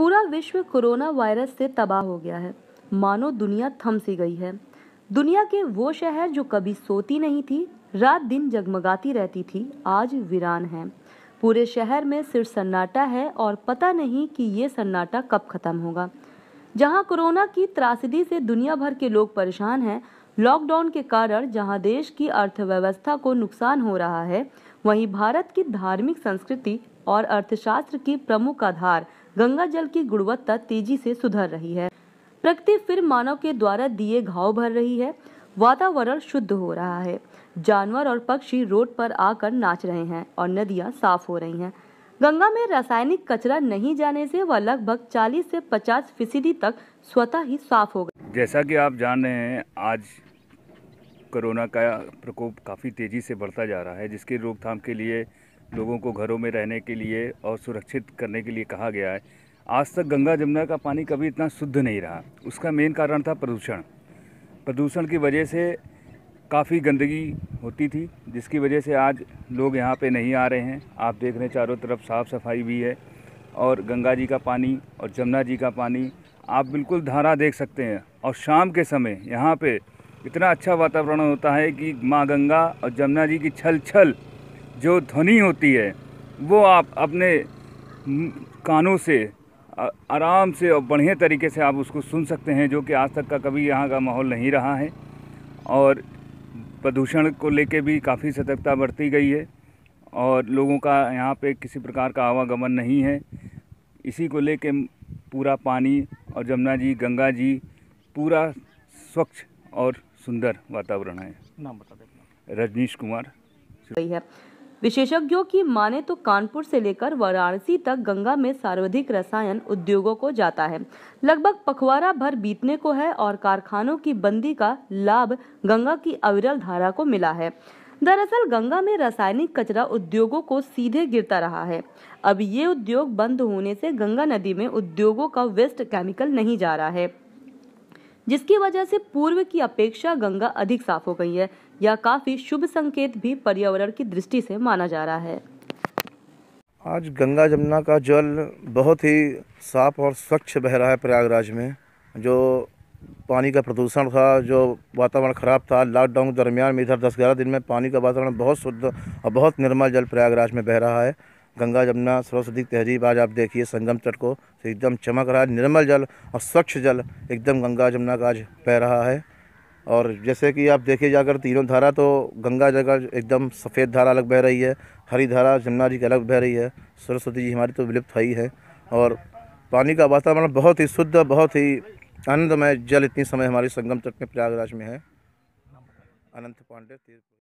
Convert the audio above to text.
पूरा विश्व corona virus से तबाह हो गया है मानो दुनिया थम सी गई है दुनिया के वो शहर जो कभी सोती नहीं थी रात दिन जगमगाती रहती थी आज वीरान है पूरे शहर में सिर्फ सन्नाटा है और पता नहीं कि ये सन्नाटा कब खत्म होगा जहां कोरोना की त्रासदी से दुनिया भर के लोग परेशान हैं लॉकडाउन के कारण जहां देश की अर्थव्यवस्था को नुकसान हो रहा है वहीं भारत की धार्मिक संस्कृति और अर्थशास्त्र की प्रमुख आधार गंगा जल की गुणवत्ता तेजी से सुधर रही है प्रकृति फिर मानव के द्वारा दिए घाव भर रही है वातावरण शुद्ध हो रहा है जानवर और पक्षी रोड पर आकर नाच रहे हैं और नदियां साफ हो रही हैं गंगा में रासायनिक कचरा नहीं जाने से वह लगभग 40 से 50 फीसदी तक स्वतः ही साफ हो गई जैसा कि आप जान रहे हैं आज कोरोना का प्रकोप काफ़ी तेज़ी से बढ़ता जा रहा है जिसकी रोकथाम के लिए लोगों को घरों में रहने के लिए और सुरक्षित करने के लिए कहा गया है आज तक गंगा जमुना का पानी कभी इतना शुद्ध नहीं रहा उसका मेन कारण था प्रदूषण प्रदूषण की वजह से काफ़ी गंदगी होती थी जिसकी वजह से आज लोग यहाँ पे नहीं आ रहे हैं आप देख रहे हैं चारों तरफ साफ़ सफाई भी है और गंगा जी का पानी और जमुना जी का पानी आप बिल्कुल धारा देख सकते हैं और शाम के समय यहाँ पे इतना अच्छा वातावरण होता है कि माँ गंगा और जमुना जी की छल छल जो ध्वनि होती है वो आप अपने कानों से आराम से और बढ़िया तरीके से आप उसको सुन सकते हैं जो कि आज तक का कभी यहाँ का माहौल नहीं रहा है और प्रदूषण को लेके भी काफ़ी सतर्कता बरती गई है और लोगों का यहाँ पे किसी प्रकार का आवागमन नहीं है इसी को लेके पूरा पानी और जमुना जी गंगा जी पूरा स्वच्छ और सुंदर वातावरण है नाम बता दे रजनीश कुमार है विशेषज्ञों की माने तो कानपुर से लेकर वाराणसी तक गंगा में सर्वाधिक रसायन उद्योगों को जाता है लगभग पखवारा भर बीतने को है और कारखानों की बंदी का लाभ गंगा की अविरल धारा को मिला है दरअसल गंगा में रासायनिक कचरा उद्योगों को सीधे गिरता रहा है अब ये उद्योग बंद होने से गंगा नदी में उद्योगों का वेस्ट केमिकल नहीं जा रहा है जिसकी वजह से पूर्व की अपेक्षा गंगा अधिक साफ हो गई है यह काफी शुभ संकेत भी पर्यावरण की दृष्टि से माना जा रहा है आज गंगा जमुना का जल बहुत ही साफ और स्वच्छ बह रहा है प्रयागराज में जो पानी का प्रदूषण था जो वातावरण ख़राब था लॉकडाउन के दरमियान में इधर दस ग्यारह दिन में पानी का वातावरण बहुत शुद्ध और बहुत निर्मल जल प्रयागराज में बह रहा है गंगा जमुना सरस्वती तहजीब आज आप देखिए संगम तट को तो एकदम चमक रहा है निर्मल जल और स्वच्छ जल एकदम गंगा जमुना का आज बह रहा है और जैसे कि आप देखिए जाकर तीनों धारा तो गंगा जगह एकदम सफ़ेद धारा अलग बह रही है हरी धारा जमुना जी की अलग बह रही है सरस्वती जी हमारी तो विलुप्त है ही है और पानी का वातावरण बहुत ही शुद्ध बहुत ही आनंदमय जल इतनी समय हमारी संगम तट में प्रयागराज में है अनंत पांडे तीर्थ